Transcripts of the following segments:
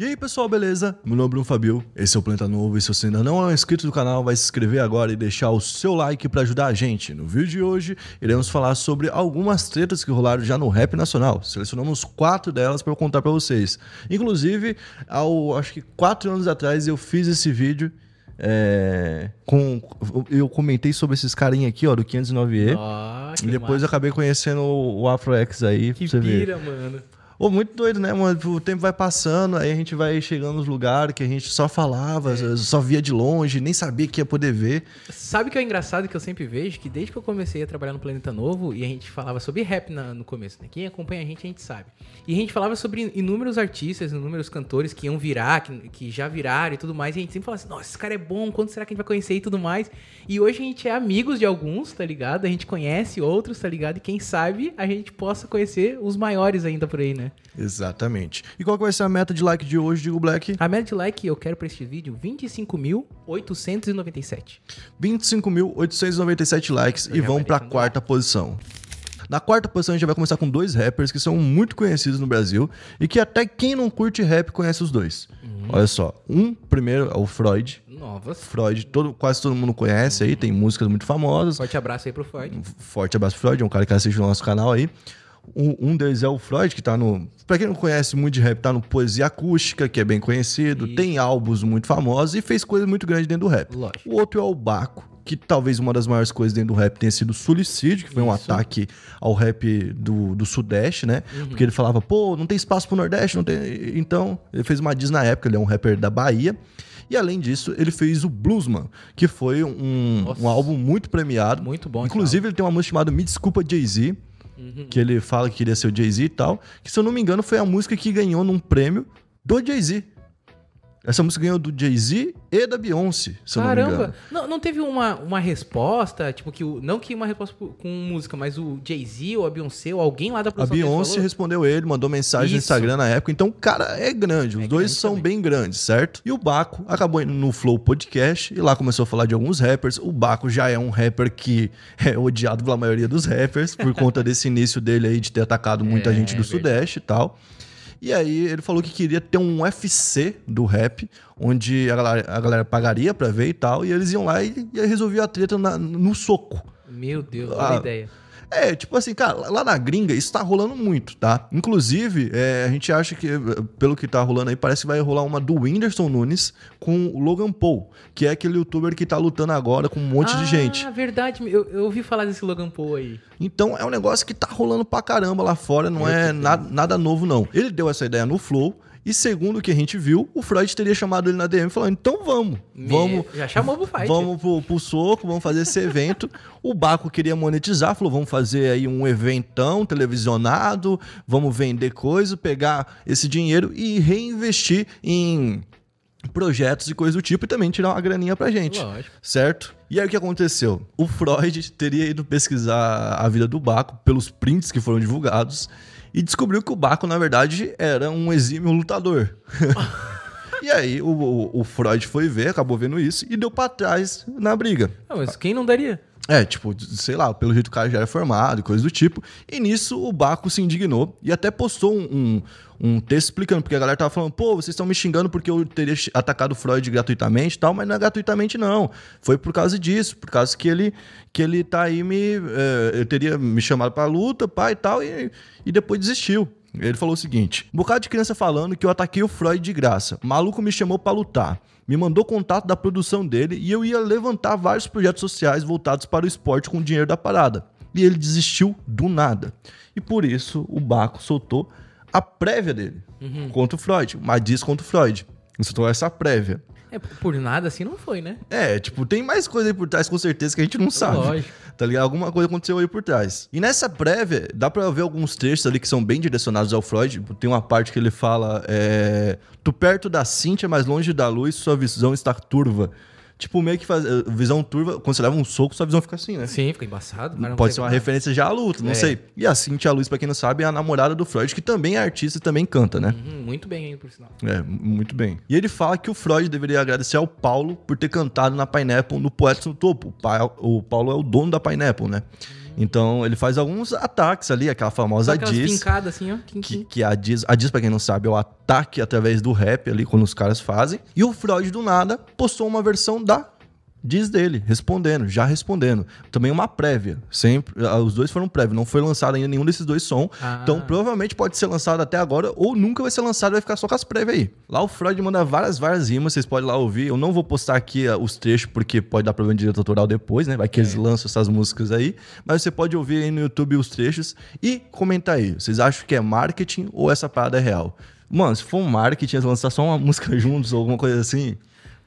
E aí pessoal, beleza? Meu nome é Bruno Fabio, esse é o Planeta Novo e se você ainda não é inscrito do canal, vai se inscrever agora e deixar o seu like para ajudar a gente. No vídeo de hoje, iremos falar sobre algumas tretas que rolaram já no rap nacional. Selecionamos quatro delas para eu contar para vocês. Inclusive, ao, acho que quatro anos atrás eu fiz esse vídeo é, com, eu comentei sobre esses carinha aqui, ó, do 509E. Oh, ah, e depois acabei conhecendo o Afro X aí. Que pira, ver. mano. Pô, muito doido, né, mano? O tempo vai passando, aí a gente vai chegando nos lugares que a gente só falava, é. só via de longe, nem sabia que ia poder ver. Sabe que é engraçado que eu sempre vejo? Que desde que eu comecei a trabalhar no Planeta Novo, e a gente falava sobre rap na, no começo, né? Quem acompanha a gente, a gente sabe. E a gente falava sobre inúmeros artistas, inúmeros cantores que iam virar, que, que já viraram e tudo mais, e a gente sempre falava assim, nossa, esse cara é bom, quando será que a gente vai conhecer e tudo mais? E hoje a gente é amigos de alguns, tá ligado? A gente conhece outros, tá ligado? E quem sabe a gente possa conhecer os maiores ainda por aí, né? Exatamente. E qual que vai ser a meta de like de hoje, Digo Black? A meta de like eu quero para este vídeo 25.897. 25.897 likes eu e vamos para a quarta posição. Na quarta posição a gente vai começar com dois rappers que são muito conhecidos no Brasil e que até quem não curte rap conhece os dois. Uhum. Olha só, um primeiro é o Freud. Novas. Freud, todo, quase todo mundo conhece uhum. aí, tem músicas muito famosas. Forte abraço aí pro Freud. Forte abraço pro Freud, é um cara que assiste o nosso canal aí. Um, um deles é o Freud, que está no. Para quem não conhece muito de rap, está no Poesia Acústica, que é bem conhecido, tem álbuns muito famosos e fez coisas muito grandes dentro do rap. Lógico. O outro é o Baco, que talvez uma das maiores coisas dentro do rap tenha sido o suicídio, que foi Isso. um ataque ao rap do, do Sudeste, né? Uhum. Porque ele falava, pô, não tem espaço pro Nordeste, não tem. Então, ele fez uma diz na época, ele é um rapper da Bahia. E além disso, ele fez o Bluesman, que foi um, um álbum muito premiado. Muito bom. Inclusive, ele tem uma música chamada Me Desculpa Jay-Z, Uhum. que ele fala que queria ser o Jay-Z e tal, que se eu não me engano foi a música que ganhou num prêmio do Jay-Z. Essa música ganhou do Jay-Z e da Beyoncé, se Caramba. eu não me engano. Não, não teve uma, uma resposta, tipo, que o, não que uma resposta com música, mas o Jay-Z ou a Beyoncé ou alguém lá da produção... A Beyoncé respondeu ele, mandou mensagem Isso. no Instagram na época. Então o cara é grande, os é dois grande são também. bem grandes, certo? E o Baco acabou indo no Flow Podcast e lá começou a falar de alguns rappers. O Baco já é um rapper que é odiado pela maioria dos rappers por conta desse início dele aí de ter atacado muita é, gente do é Sudeste e tal. E aí ele falou que queria ter um UFC do rap, onde a galera, a galera pagaria pra ver e tal. E eles iam lá e, e resolvia a treta na, no soco. Meu Deus, ah, a, ideia. É, tipo assim, cara, lá na gringa isso tá rolando muito, tá? Inclusive, é, a gente acha que, pelo que tá rolando aí, parece que vai rolar uma do Whindersson Nunes com o Logan Paul, que é aquele youtuber que tá lutando agora com um monte ah, de gente. Ah, verdade, eu, eu, ouvi falar desse Logan Paul aí. Então é um negócio que tá rolando pra caramba lá fora, não eu é na, nada novo, não. Ele deu essa ideia no Flow e segundo o que a gente viu, o Freud teria chamado ele na DM falando: então vamos. Me... vamos Já chamou pro fight. Vamos pro, pro soco, vamos fazer esse evento. o Baco queria monetizar, falou: vamos fazer aí um eventão televisionado, vamos vender coisa, pegar esse dinheiro e reinvestir em projetos e coisa do tipo e também tirar uma graninha pra gente. Lógico. Certo? E aí o que aconteceu? O Freud teria ido pesquisar a vida do Baco pelos prints que foram divulgados e descobriu que o Baco, na verdade, era um exímio lutador. E aí o, o, o, Freud foi ver, acabou vendo isso e deu pra trás na briga. Ah, mas quem não daria? É, tipo, sei lá, pelo jeito que o cara já era formado, coisa do tipo. E nisso o Baco se indignou e até postou um, um, um texto explicando, porque a galera tava falando, pô, vocês estão me xingando porque eu teria atacado o Freud gratuitamente e tal, mas não é gratuitamente, não. Foi por causa disso, por causa que ele, que ele tá aí me. É, eu teria me chamado pra luta, pai e tal, e, e depois desistiu. Ele falou o seguinte: um bocado de criança falando que eu ataquei o Freud de graça. O maluco me chamou para lutar. Me mandou contato da produção dele e eu ia levantar vários projetos sociais voltados para o esporte com o dinheiro da parada. E ele desistiu do nada. E por isso o Baco soltou a prévia dele uhum. contra o Freud, Mas diz contra o Freud. Soltou essa prévia. É, por nada assim não foi, né? É, tipo, tem mais coisa aí por trás com certeza que a gente não sabe. Lógico. Tá ligado? Alguma coisa aconteceu aí por trás. E nessa prévia, dá pra ver alguns trechos ali que são bem direcionados ao Freud. Tipo, tem uma parte que ele fala: é, Tu perto da Cíntia, mas longe da luz, sua visão está turva tipo, meio que faz, eh, visão turva, quando você leva um soco, sua visão fica assim, né? Sim, fica embaçado. Pode ser uma referência já à luta, não é. sei. E a Cintia Luz, pra quem não sabe, é a namorada do Freud, que também é artista e também canta, né? Uhum, muito bem hein, por sinal. É, muito bem. E ele fala que o Freud deveria agradecer ao Paulo por ter cantado na Pineapple no Poetas no Topo. O Paulo é o dono da Pineapple, né? Uhum. Então ele faz alguns ataques ali, aquela famosa Diz. assim, ó. Quim, que, que a Diz, a Diz, pra quem não sabe, é o ataque através do rap ali, quando os caras fazem. E o Freud, do nada, postou uma versão da diz dele, respondendo, já respondendo. Também uma prévia. Sempre, ah, os dois foram prévia, não foi lançado ainda nenhum desses dois som. Então, ah. Então provavelmente pode ser lançado até agora ou nunca vai ser lançado, vai ficar só com as prévias aí. Lá o Freud manda várias, várias rimas, vocês podem lá ouvir. Eu não vou postar aqui ah, os trechos porque pode dar problema de direito autoral depois, né? Vai que é. eles lançam essas músicas aí, mas você pode ouvir aí no YouTube os trechos e comentar aí. Vocês acham que é marketing ou essa parada é real? Mano, se for um marketing, lançar só uma música juntos ou alguma coisa assim,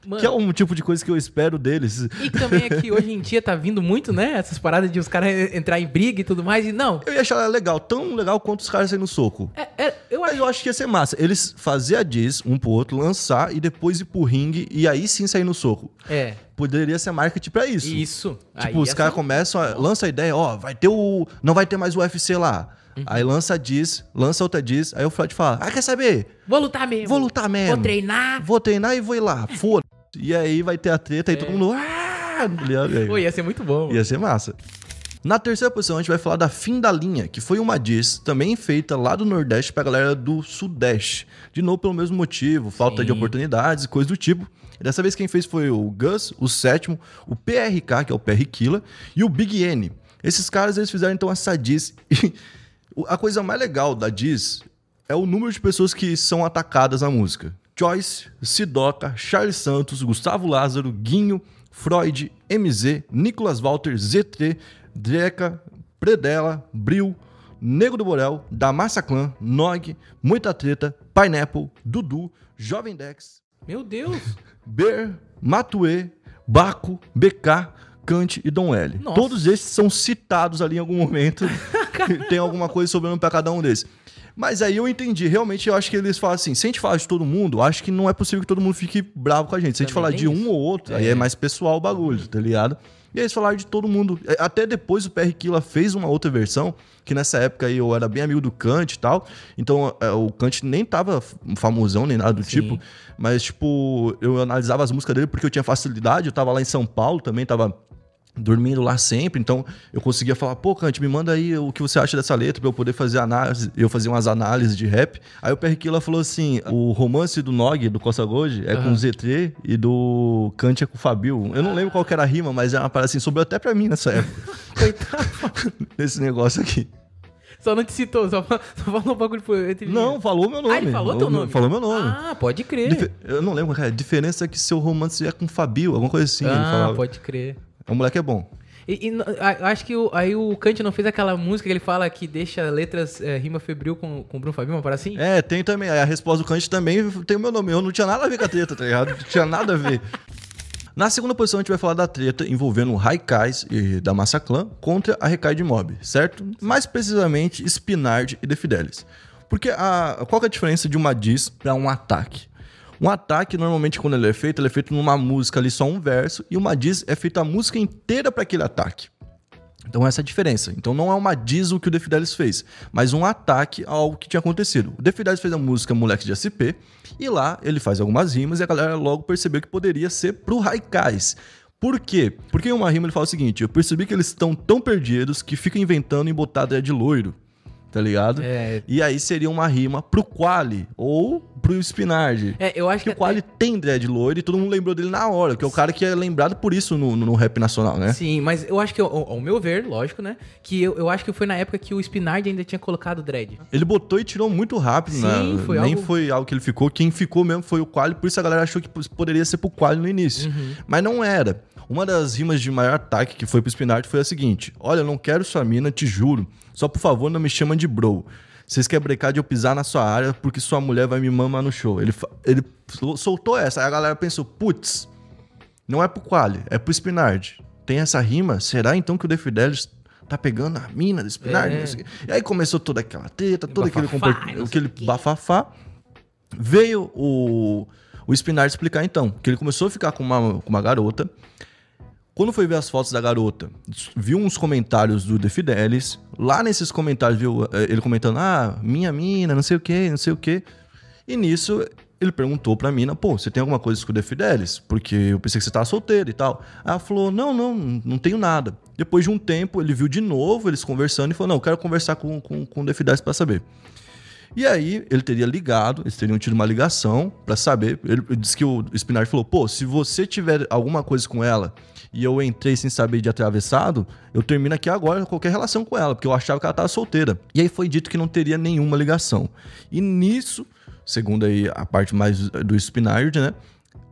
Mano, que é um tipo de coisa que eu espero deles. E também é que hoje em dia tá vindo muito, né? Essas paradas de os caras entrar em briga e tudo mais, e não. Eu ia achar legal, tão legal quanto os caras saírem no soco. É, é, eu, acho... eu acho que ia ser massa. Eles fazer a diz um pro outro, lançar e depois ir pro ringue e aí sim sair no soco. É poderia ser marketing pra isso. Isso. Tipo, aí os caras começam, a, lança a ideia, ó, vai ter o. Não vai ter mais o UFC lá. Uhum. Aí lança a diz, lança outra diz, aí o Fred fala: Ah, quer saber? Vou lutar mesmo. Vou lutar mesmo. Vou treinar. Vou treinar e vou ir lá. Foda. E aí vai ter a treta é. e todo é. mundo. Ah! Pô, ia ser muito bom. Ia ser massa. Na terceira posição, a gente vai falar da Fim da Linha, que foi uma diz também feita lá do Nordeste pra galera do Sudeste. De novo, pelo mesmo motivo, falta Sim. de oportunidades e coisa do tipo. Dessa vez, quem fez foi o Gus, o Sétimo, o PRK, que é o PR Killa, e o Big N. Esses caras, eles fizeram então essa diz. E a coisa mais legal da diz é o número de pessoas que são atacadas na música. Joyce, Sidoca, Charles Santos, Gustavo Lázaro, Guinho, Freud, MZ, Nicolas Walter, ZT, Dreca, Predella, Bril, Negro do Borel, da Massa Clã, Nog, Muita Treta, Pineapple, Dudu, Jovem Dex. Meu Deus! Ber, Matue, Baco, BK, Kant e Dom L. Nossa. Todos esses são citados ali em algum momento. Tem alguma coisa sobre o pra cada um desses. Mas aí eu entendi, realmente eu acho que eles falam assim, se a gente falar de todo mundo, acho que não é possível que todo mundo fique bravo com a gente. Se a gente Também falar de isso. um ou outro, é. aí é mais pessoal o bagulho, tá ligado? E aí eles falaram de todo mundo. É, até depois o PR Killa fez uma outra versão, que nessa época aí eu era bem amigo do Kant e tal. Então é, o Kant nem tava famosão nem nada do Sim. tipo. Mas, tipo, eu analisava as músicas dele porque eu tinha facilidade. Eu tava lá em São Paulo também, tava dormindo lá sempre, então eu conseguia falar, pô, Kant, me manda aí o que você acha dessa letra para eu poder fazer análise, eu fazia umas análises de rap. Aí o Perquila falou assim, o romance do Nog, do Costa Gold, é uhum. com o Z3 e do Kant é com o Fabio. Eu não lembro qual era a rima, mas é uma parada assim, sobrou até pra mim nessa época. Coitado. Nesse negócio aqui. Só não te citou, só, falou um bagulho entre Não, falou meu nome. Ah, ele falou teu nome? Falou meu nome. Ah, pode crer. Dif eu não lembro, cara. A diferença é que seu romance é com Fabio, alguma coisa assim. Ah, pode crer. O moleque é bom. E, e acho que o, aí o Kant não fez aquela música que ele fala que deixa letras é, rima febril com, com o Bruno Fabinho, para assim? É, tem também. A resposta do Kant também tem o meu nome. Eu não tinha nada a ver com a treta, tá ligado? Não tinha nada a ver. Na segunda posição, a gente vai falar da treta envolvendo o Raikais e da Massa Clã contra a Recai de Mob, certo? Mais precisamente, Spinard e The Fidelis. Porque a, qual é a diferença de uma diz para um ataque? Um ataque, normalmente, quando ele é feito, ele é feito numa música ali, só um verso, e uma diz é feita a música inteira para aquele ataque. Então essa é a diferença. Então não é uma diz o que o Fidelis fez, mas um ataque a algo que tinha acontecido. O Fidelis fez a música Moleque de SP e lá ele faz algumas rimas e a galera logo percebeu que poderia ser pro Raikais. Por quê? Porque em uma rima ele fala o seguinte: eu percebi que eles estão tão perdidos que ficam inventando e é de loiro tá ligado? É. E aí seria uma rima pro Quali ou pro Spinard. É, eu acho que. que o Quali até... tem dread loiro e todo mundo lembrou dele na hora, que é o cara que é lembrado por isso no, no, no rap nacional, né? Sim, mas eu acho que, ao, ao meu ver, lógico, né? Que eu, eu acho que foi na época que o Spinard ainda tinha colocado dread. Ele botou e tirou muito rápido, né? Sim, né? Foi Nem algo... foi algo que ele ficou. Quem ficou mesmo foi o Quali, por isso a galera achou que poderia ser pro Quali no início. Uhum. Mas não era. Uma das rimas de maior ataque que foi pro Spinart foi a seguinte: Olha, eu não quero sua mina, te juro. Só por favor não me chama de bro. Vocês querem brecar de eu pisar na sua área porque sua mulher vai me mamar no show. Ele, ele soltou essa. Aí a galera pensou: putz, não é pro Quali, é pro Spinard. Tem essa rima? Será então que o Defidelis tá pegando a mina do Spinard? É. E aí começou toda aquela treta, todo aquele, comport... aquele bafafá. Veio o, o Spinard explicar então, que ele começou a ficar com uma, com uma garota. Quando foi ver as fotos da garota, viu uns comentários do The Fidelis. Lá nesses comentários, viu eh, ele comentando: Ah, minha mina, não sei o que, não sei o que. E nisso ele perguntou pra mina: Pô, você tem alguma coisa com o The Fidelis? Porque eu pensei que você tava solteira e tal. Aí ela falou: Não, não, não tenho nada. Depois de um tempo, ele viu de novo eles conversando e falou: Não, eu quero conversar com, com, com o The Fidelis pra saber. E aí ele teria ligado, eles teriam tido uma ligação para saber. Ele disse que o Spinard falou: pô, se você tiver alguma coisa com ela e eu entrei sem saber de atravessado, eu termino aqui agora qualquer relação com ela, porque eu achava que ela estava solteira. E aí foi dito que não teria nenhuma ligação. E nisso, segundo aí a parte mais do Spinard, né?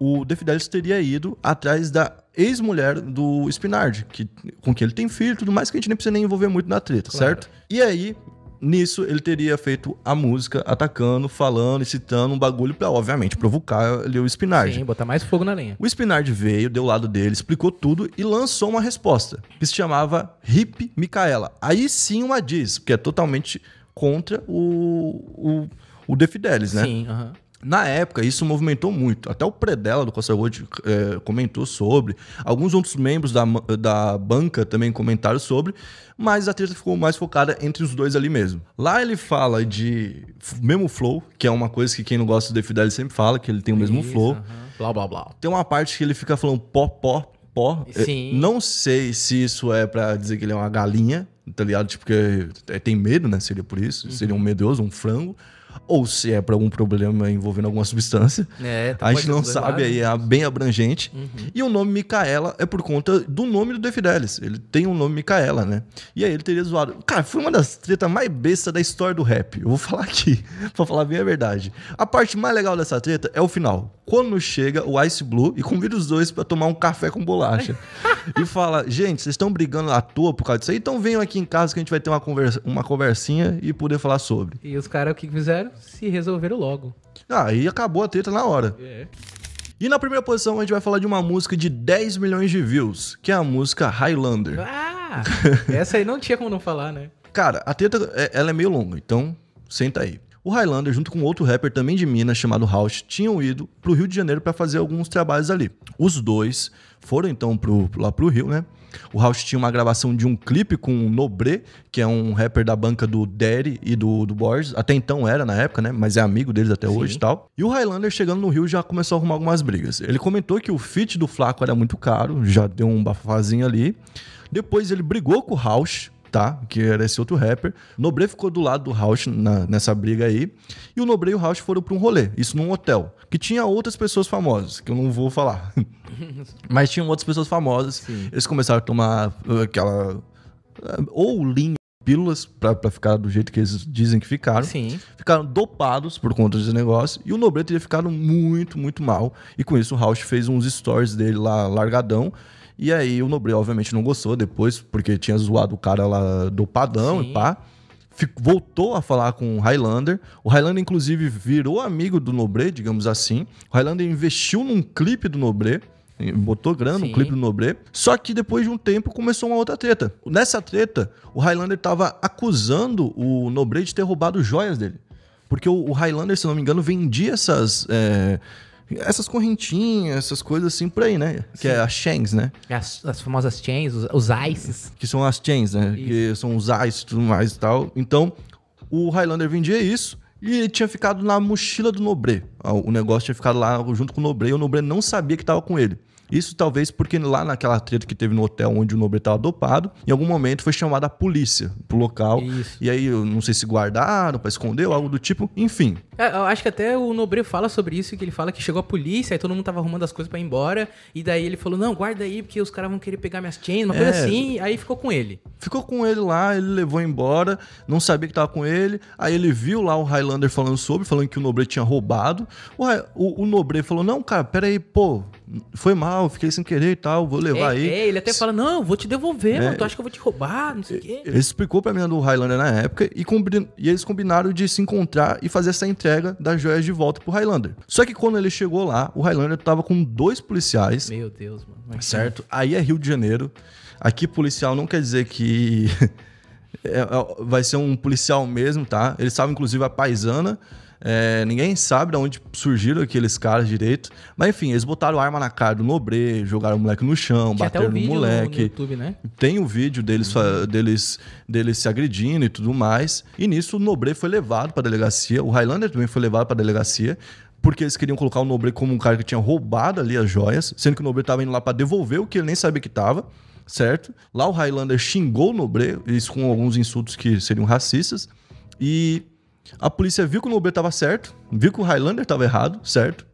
O The Fidelis teria ido atrás da ex-mulher do Spinard, que, com quem ele tem filho e tudo mais, que a gente nem precisa nem envolver muito na treta, claro. certo? E aí, nisso ele teria feito a música atacando, falando e citando um bagulho para obviamente provocar ali o Spinard. Sim, botar mais fogo na lenha. O Spinard veio, deu o lado dele, explicou tudo e lançou uma resposta que se chamava Hip Micaela. Aí sim uma diz, que é totalmente contra o, o, o The Fidelis, né? Sim, aham. Uh -huh. Na época, isso movimentou muito. Até o Predella do Costa é, comentou sobre. Alguns outros membros da, da banca também comentaram sobre. Mas a treta ficou mais focada entre os dois ali mesmo. Lá ele fala de mesmo flow, que é uma coisa que quem não gosta do The sempre fala, que ele tem o mesmo isso, flow. Uh Blá, blá, blá. Tem uma parte que ele fica falando pó, pó, pó. Sim. não sei se isso é para dizer que ele é uma galinha, tá ligado? Tipo, porque é, tem medo, né? Seria por isso. Uhum. Seria um medroso, um frango ou se é para algum problema envolvendo alguma substância. É, tá a gente não sabe, aí né? é bem abrangente. Uhum. E o nome Micaela é por conta do nome do De Fidelis. Ele tem um nome Micaela, né? E aí ele teria zoado. Cara, foi uma das tretas mais bestas da história do rap. Eu vou falar aqui, pra falar bem a verdade. A parte mais legal dessa treta é o final. Quando chega o Ice Blue e convida os dois para tomar um café com bolacha. e fala: gente, vocês estão brigando à toa por causa disso aí, então venham aqui em casa que a gente vai ter uma, conversa, uma conversinha e poder falar sobre. E os caras o que fizeram? Se resolveram logo. Aí ah, acabou a treta na hora. É. E na primeira posição a gente vai falar de uma música de 10 milhões de views, que é a música Highlander. Ah! essa aí não tinha como não falar, né? Cara, a treta é, ela é meio longa, então senta aí o Highlander, junto com outro rapper também de Minas, chamado House, tinham ido pro Rio de Janeiro para fazer alguns trabalhos ali. Os dois foram então pro, lá pro Rio, né? O House tinha uma gravação de um clipe com o Nobre, que é um rapper da banca do Derry e do, do Borges. Até então era na época, né? Mas é amigo deles até Sim. hoje e tal. E o Highlander chegando no Rio já começou a arrumar algumas brigas. Ele comentou que o fit do Flaco era muito caro, já deu um bafazinho ali. Depois ele brigou com o House tá? Que era esse outro rapper. Nobre ficou do lado do Rausch nessa briga aí. E o Nobre e o Rausch foram para um rolê, isso num hotel, que tinha outras pessoas famosas, que eu não vou falar. Mas tinham outras pessoas famosas. Sim. Eles começaram a tomar uh, aquela. Uh, ou linha pílulas para ficar do jeito que eles dizem que ficaram. Sim. Ficaram dopados por conta desse negócio. E o Nobre teria ficado muito, muito mal. E com isso o Rausch fez uns stories dele lá largadão. E aí o Nobre, obviamente, não gostou depois, porque tinha zoado o cara lá do Padão Sim. e pá. Fico, voltou a falar com o Highlander. O Highlander, inclusive, virou amigo do Nobre, digamos assim. O Highlander investiu num clipe do Nobre. Botou grana um clipe do Nobre. Só que depois de um tempo começou uma outra treta. Nessa treta, o Highlander estava acusando o Nobre de ter roubado joias dele. Porque o, Highlander, se não me engano, vendia essas. É essas correntinhas, essas coisas assim por aí, né? Sim. Que é as chains, né? É as, as famosas chains, os, os ices. Que são as chains, né? Isso. Que são os ices e tudo mais e tal. Então, o Highlander vendia isso e tinha ficado na mochila do Nobre o negócio tinha ficado lá junto com o Nobre e o Nobre não sabia que estava com ele. Isso talvez porque lá naquela treta que teve no hotel onde o Nobre estava dopado, em algum momento foi chamada a polícia pro local. Isso. E aí, eu não sei se guardaram para esconder ou algo do tipo, enfim. É, eu acho que até o Nobre fala sobre isso, que ele fala que chegou a polícia, aí todo mundo tava arrumando as coisas para ir embora, e daí ele falou: "Não, guarda aí, porque os caras vão querer pegar minhas chains", uma é, coisa assim, aí ficou com ele. Ficou com ele lá, ele levou embora, não sabia que tava com ele. Aí ele viu lá o Highlander falando sobre, falando que o Nobre tinha roubado Ué, o, o Nobre falou: não, cara, peraí, pô, foi mal, fiquei sem querer e tal, vou levar é, aí. É, ele até fala: não, vou te devolver, é, mano, tu acha que eu vou te roubar, não sei o quê. Ele explicou pra menina do Highlander na época e, e eles combinaram de se encontrar e fazer essa entrega das joias de volta pro Highlander. Só que quando ele chegou lá, o Highlander tava com dois policiais. Meu Deus, mano. Mas certo? Aí é Rio de Janeiro. Aqui, policial não quer dizer que. É, é, vai ser um policial mesmo, tá? Ele estava inclusive a paisana é, ninguém sabe de onde surgiram aqueles caras direito. Mas enfim, eles botaram arma na cara do Nobre, jogaram o moleque no chão, Tinha bateram no moleque. No YouTube, né? Tem o um vídeo deles, uhum. deles, deles se agredindo e tudo mais. E nisso o Nobre foi levado para delegacia, o Highlander também foi levado para delegacia porque eles queriam colocar o Nobre como um cara que tinha roubado ali as joias, sendo que o Nobre estava indo lá para devolver o que ele nem sabia que estava, certo? Lá o Highlander xingou o Nobre, isso com alguns insultos que seriam racistas, e a polícia viu que o Nobre estava certo, viu que o Highlander estava errado, certo?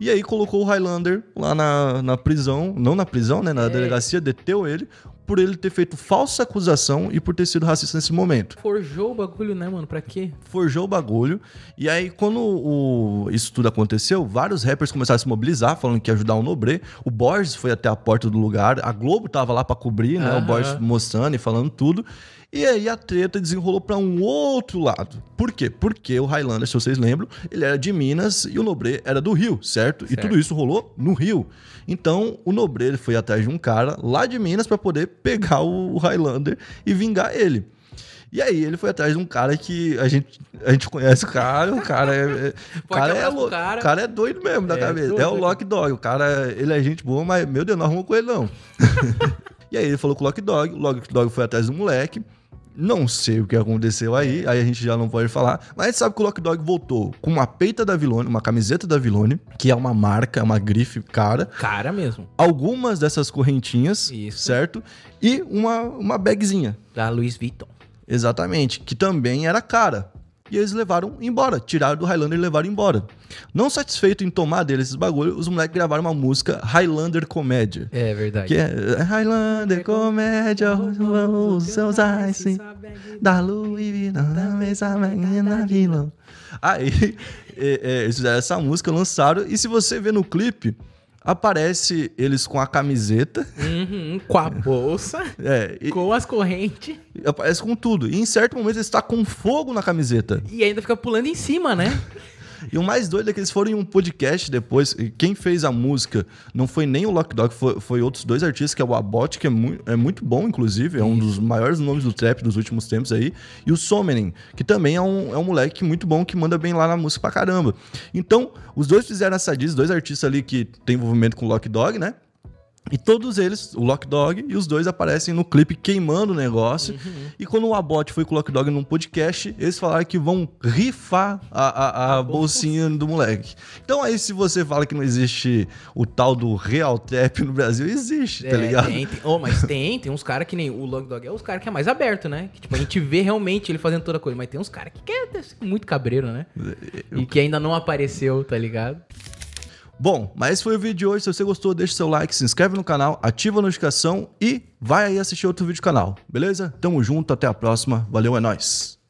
E aí colocou o Highlander lá na, na prisão, não na prisão, né? Na é. delegacia, deteu ele por ele ter feito falsa acusação e por ter sido racista nesse momento. Forjou o bagulho, né, mano? Pra quê? Forjou o bagulho. E aí, quando o, isso tudo aconteceu, vários rappers começaram a se mobilizar, falando que ia ajudar o Nobre. O Borges foi até a porta do lugar, a Globo tava lá para cobrir, né? O Borges mostrando e falando tudo. E aí a treta desenrolou para um outro lado. Por quê? Porque o Highlander, se vocês lembram, ele era de Minas e o Nobre era do Rio, certo? certo. E tudo isso rolou no Rio. Então o Nobre foi atrás de um cara lá de Minas para poder pegar o Highlander e vingar ele. E aí ele foi atrás de um cara que a gente, a gente conhece o cara, o cara é. é o cara é, lo, cara. cara é doido mesmo da é, cabeça. É o Lock Dog. O cara, ele é gente boa, mas meu Deus, não arrumou com ele não. e aí ele falou com o Lock Dog, o Lock Dog foi atrás do moleque. Não sei o que aconteceu aí, é. aí a gente já não pode falar, mas a gente sabe que o Lock Dog voltou com uma peita da Vilone, uma camiseta da Vilone, que é uma marca, é uma grife cara. Cara mesmo. Algumas dessas correntinhas, Isso. certo? E uma, uma bagzinha. Da Louis Vuitton. Exatamente, que também era cara e eles levaram embora. Tiraram do Highlander e levaram embora. Não satisfeito em tomar deles esses bagulho, os moleques gravaram uma música Highlander Comédia. É verdade. Que é, é Highlander é Comédia, é os tá seus eyes da lua e vida, da tá mesa na tá vila. Aí, é, é, eles fizeram essa música, lançaram, e se você vê no clipe, Aparece eles com a camiseta. Uhum, com a bolsa. é, e, com as correntes. Aparece com tudo. E em certo momento ele está com fogo na camiseta. E ainda fica pulando em cima, né? E o mais doido é que eles foram em um podcast depois. E quem fez a música não foi nem o Lock Dog, foi, foi outros dois artistas, que é o Abot, que é, mu é muito bom, inclusive. É um dos maiores nomes do trap dos últimos tempos aí. E o Somenin, que também é um, é um moleque muito bom, que manda bem lá na música pra caramba. Então, os dois fizeram essa diz, dois artistas ali que tem envolvimento com o Lock Dog, né? E todos eles, o Lock Dog e os dois aparecem no clipe queimando o negócio. Uhum. E quando o Abote foi com o Lock Dog num podcast, eles falaram que vão rifar a, a, a bolsinha do moleque. Então aí, se você fala que não existe o tal do Real Trap no Brasil, existe, tá é, ligado? Tem, tem. Oh, mas tem, tem uns caras que nem o Lock Dog é os caras que é mais aberto, né? Que tipo, a gente vê realmente ele fazendo toda coisa. Mas tem uns caras que quer é muito cabreiro, né? É, e que ainda não apareceu, tá ligado? Bom, mas esse foi o vídeo de hoje. Se você gostou, deixa seu like, se inscreve no canal, ativa a notificação e vai aí assistir outro vídeo do canal, beleza? Tamo junto, até a próxima. Valeu, é nóis!